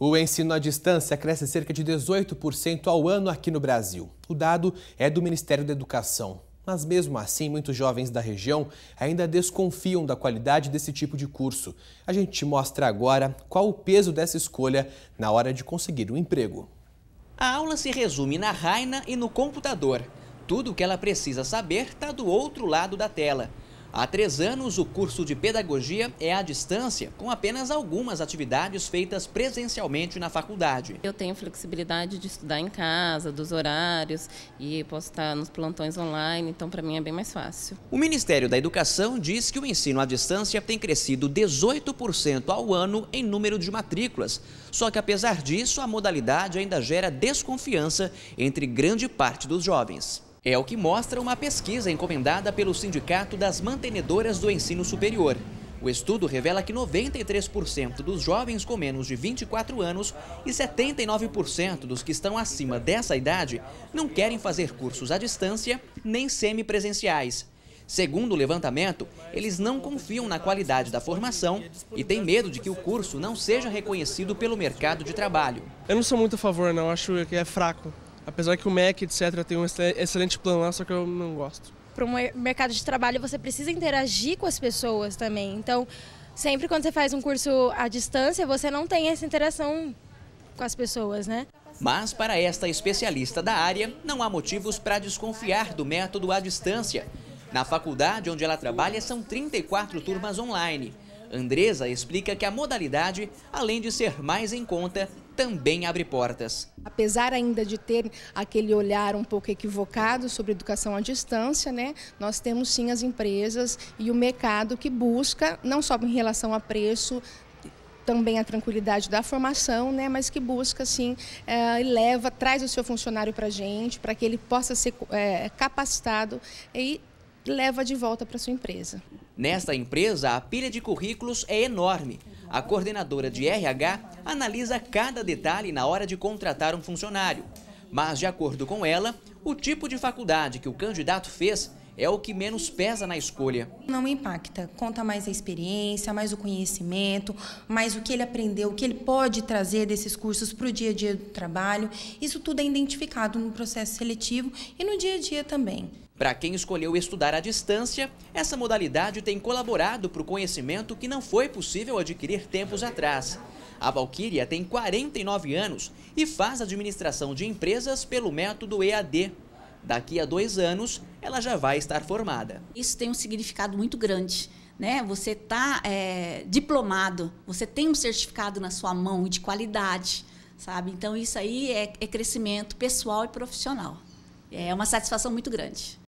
O ensino à distância cresce cerca de 18% ao ano aqui no Brasil. O dado é do Ministério da Educação. Mas mesmo assim, muitos jovens da região ainda desconfiam da qualidade desse tipo de curso. A gente te mostra agora qual o peso dessa escolha na hora de conseguir um emprego. A aula se resume na Raina e no computador. Tudo o que ela precisa saber está do outro lado da tela. Há três anos, o curso de pedagogia é à distância, com apenas algumas atividades feitas presencialmente na faculdade. Eu tenho flexibilidade de estudar em casa, dos horários e posso estar nos plantões online, então para mim é bem mais fácil. O Ministério da Educação diz que o ensino à distância tem crescido 18% ao ano em número de matrículas. Só que apesar disso, a modalidade ainda gera desconfiança entre grande parte dos jovens. É o que mostra uma pesquisa encomendada pelo Sindicato das Mantenedoras do Ensino Superior. O estudo revela que 93% dos jovens com menos de 24 anos e 79% dos que estão acima dessa idade não querem fazer cursos à distância nem semipresenciais. Segundo o levantamento, eles não confiam na qualidade da formação e têm medo de que o curso não seja reconhecido pelo mercado de trabalho. Eu não sou muito a favor, não. Acho que é fraco. Apesar que o MEC, etc., tem um excelente plano lá, só que eu não gosto. Para um mercado de trabalho, você precisa interagir com as pessoas também. Então, sempre quando você faz um curso à distância, você não tem essa interação com as pessoas, né? Mas, para esta especialista da área, não há motivos para desconfiar do método à distância. Na faculdade onde ela trabalha, são 34 turmas online. Andresa explica que a modalidade, além de ser mais em conta, também abre portas. Apesar ainda de ter aquele olhar um pouco equivocado sobre educação à distância, né, nós temos sim as empresas e o mercado que busca, não só em relação a preço, também a tranquilidade da formação, né, mas que busca, sim é, leva, traz o seu funcionário para a gente, para que ele possa ser é, capacitado e leva de volta para sua empresa. Nesta empresa, a pilha de currículos é enorme. A coordenadora de RH analisa cada detalhe na hora de contratar um funcionário. Mas, de acordo com ela, o tipo de faculdade que o candidato fez é o que menos pesa na escolha. Não impacta. Conta mais a experiência, mais o conhecimento, mais o que ele aprendeu, o que ele pode trazer desses cursos para o dia a dia do trabalho. Isso tudo é identificado no processo seletivo e no dia a dia também. Para quem escolheu estudar à distância, essa modalidade tem colaborado para o conhecimento que não foi possível adquirir tempos atrás. A Valquíria tem 49 anos e faz administração de empresas pelo método EAD. Daqui a dois anos, ela já vai estar formada. Isso tem um significado muito grande. Né? Você está é, diplomado, você tem um certificado na sua mão de qualidade, sabe? Então, isso aí é, é crescimento pessoal e profissional. É uma satisfação muito grande.